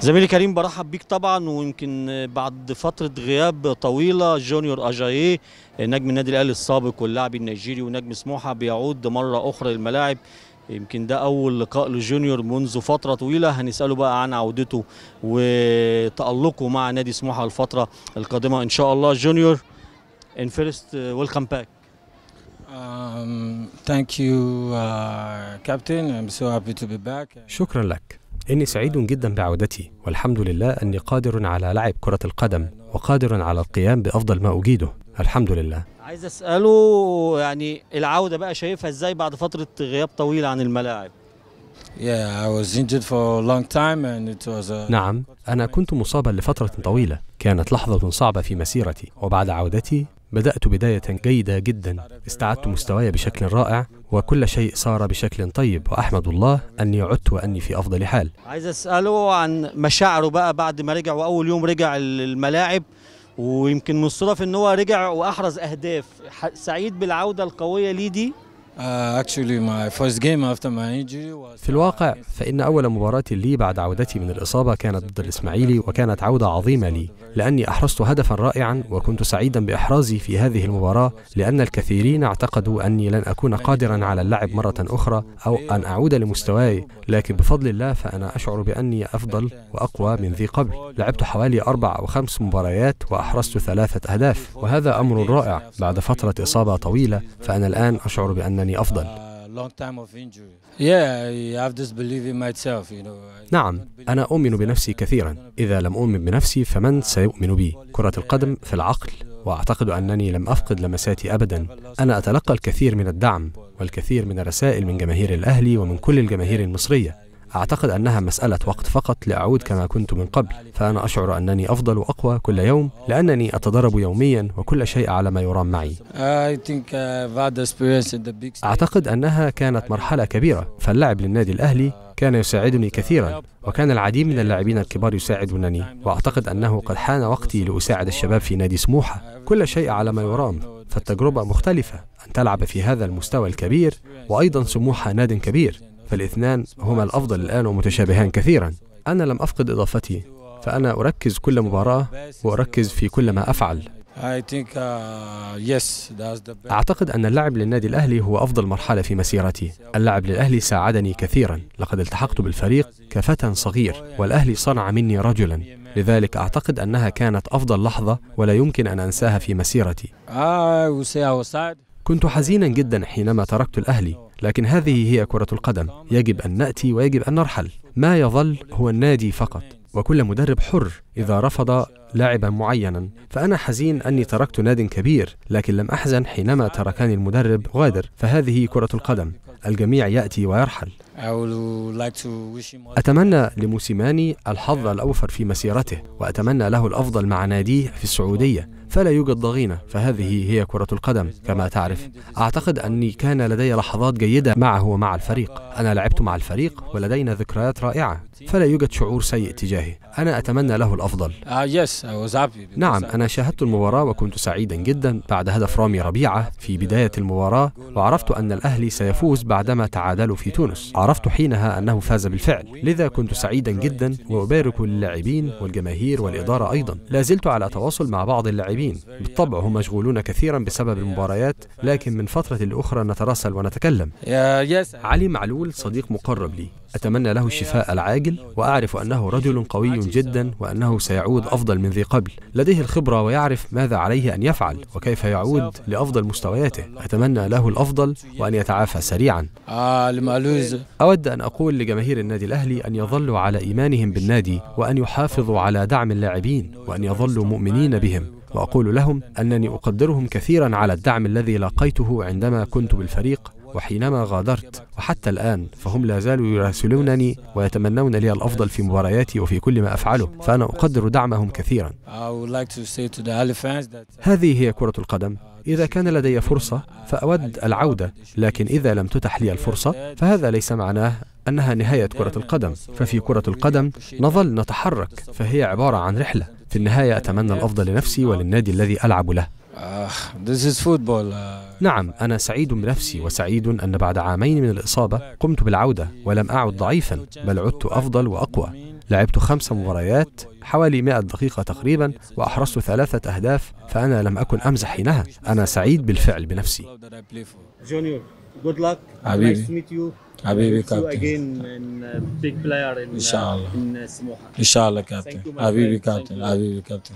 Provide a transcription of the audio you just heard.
زميلي كريم برحب بيك طبعا ويمكن بعد فتره غياب طويله جونيور اجاييه نجم النادي الاهلي السابق واللاعب النيجيري ونجم سموحه بيعود مره اخرى للملاعب يمكن ده اول لقاء لجونيور منذ فتره طويله هنساله بقى عن عودته وتالقه مع نادي سموحه الفتره القادمه ان شاء الله جونيور ان فيرست ويلكم باك ثانك يو كابتن uh, Captain. I'm so happy شكرا لك. إني سعيد جدا بعودتي والحمد لله أني قادر على لعب كرة القدم وقادر على القيام بأفضل ما أجيده الحمد لله عايز أسأله يعني العودة بقى شايفها إزاي بعد فترة غياب طويل عن الملاعب نعم أنا كنت مصابا لفترة طويلة كانت لحظة صعبة في مسيرتي وبعد عودتي بدأت بداية جيدة جدا استعدت مستواي بشكل رائع وكل شيء صار بشكل طيب وأحمد الله أني عدت وأني في أفضل حال عايز أسأله عن مشاعره بقى بعد ما رجع وأول يوم رجع الملاعب ويمكن من الصدف ان هو رجع واحرز اهداف سعيد بالعوده القويه ليه دي Uh, في الواقع فإن أول مباراة لي بعد عودتي من الإصابة كانت ضد الإسماعيلي وكانت عودة عظيمة لي لأني أحرزت هدفا رائعا وكنت سعيدا بإحرازي في هذه المباراة لأن الكثيرين اعتقدوا أني لن أكون قادرا على اللعب مرة أخرى أو أن أعود لمستواي لكن بفضل الله فأنا أشعر بأني أفضل وأقوى من ذي قبل لعبت حوالي أربع أو خمس مباريات وأحرزت ثلاثة أهداف وهذا أمر رائع بعد فترة إصابة طويلة فأنا الآن أشعر بأنني بدني يعني أفضل نعم أنا أؤمن بنفسي كثيرا إذا لم أؤمن بنفسي فمن سيؤمن بي كرة القدم في العقل وأعتقد أنني لم أفقد لمساتي أبدا أنا أتلقى الكثير من الدعم والكثير من الرسائل من جماهير الأهلي ومن كل الجماهير المصرية أعتقد أنها مسألة وقت فقط لأعود كما كنت من قبل فأنا أشعر أنني أفضل وأقوى كل يوم لأنني أتدرب يوميا وكل شيء على ما يرام معي uh, أعتقد أنها كانت مرحلة كبيرة فاللعب للنادي الأهلي كان يساعدني كثيرا وكان العديد من اللاعبين الكبار يساعدونني وأعتقد أنه قد حان وقتي لأساعد الشباب في نادي سموحة كل شيء على ما يرام فالتجربة مختلفة أن تلعب في هذا المستوى الكبير وأيضا سموحة ناد كبير فالاثنان هما الأفضل الآن ومتشابهان كثيرا أنا لم أفقد إضافتي فأنا أركز كل مباراة وأركز في كل ما أفعل uh, أعتقد أن اللعب للنادي الأهلي هو أفضل مرحلة في مسيرتي اللعب للأهلي ساعدني كثيرا لقد التحقت بالفريق كفتى صغير والأهلي صنع مني رجلا لذلك أعتقد أنها كانت أفضل لحظة ولا يمكن أن أنساها في مسيرتي كنت حزينا جدا حينما تركت الأهلي لكن هذه هي كرة القدم يجب أن نأتي ويجب أن نرحل ما يظل هو النادي فقط وكل مدرب حر إذا رفض لاعبا معينا فأنا حزين أني تركت ناد كبير لكن لم أحزن حينما تركني المدرب غادر فهذه كرة القدم الجميع يأتي ويرحل أتمنى لموسيماني الحظ الأوفر في مسيرته وأتمنى له الأفضل مع ناديه في السعودية فلا يوجد ضغينة فهذه هي كرة القدم كما تعرف أعتقد أني كان لدي لحظات جيدة معه ومع الفريق أنا لعبت مع الفريق ولدينا ذكريات رائعة فلا يوجد شعور سيء تجاهه أنا أتمنى له الأفضل ah, نعم أنا شاهدت المباراة وكنت سعيدا جدا بعد هدف رامي ربيعة في بداية المباراة وعرفت أن الأهلي سيفوز بعدما تعادلوا في تونس عرفت حينها أنه فاز بالفعل لذا كنت سعيدا جدا وأبارك للاعبين والجماهير والإدارة أيضا لا زلت على تواصل مع بعض اللاعبين الآخرين بالطبع هم مشغولون كثيرا بسبب المباريات لكن من فترة لأخرى نتراسل ونتكلم علي معلول صديق مقرب لي أتمنى له الشفاء العاجل وأعرف أنه رجل قوي جدا وأنه سيعود أفضل من ذي قبل لديه الخبرة ويعرف ماذا عليه أن يفعل وكيف يعود لأفضل مستوياته أتمنى له الأفضل وأن يتعافى سريعا أود أن أقول لجماهير النادي الأهلي أن يظلوا على إيمانهم بالنادي وأن يحافظوا على دعم اللاعبين وأن يظلوا مؤمنين بهم وأقول لهم أنني أقدرهم كثيرا على الدعم الذي لاقيته عندما كنت بالفريق وحينما غادرت وحتى الآن فهم لا زالوا يراسلونني ويتمنون لي الأفضل في مبارياتي وفي كل ما أفعله فأنا أقدر دعمهم كثيرا هذه هي كرة القدم إذا كان لدي فرصة فأود العودة لكن إذا لم تتح لي الفرصة فهذا ليس معناه أنها نهاية كرة القدم ففي كرة القدم نظل نتحرك فهي عبارة عن رحلة النهاية أتمنى الأفضل لنفسي وللنادي الذي ألعب له نعم أنا سعيد بنفسي وسعيد أن بعد عامين من الإصابة قمت بالعودة ولم أعد ضعيفا بل عدت أفضل وأقوى لعبت خمس مباريات حوالي 100 دقيقة تقريبا وأحرزت ثلاثة أهداف فأنا لم أكن أمزح حينها أنا سعيد بالفعل بنفسي حبيبي حبيبي كابتن uh, uh, uh, ان شاء الله ان شاء الله كابتن حبيبي كابتن حبيبي كابتن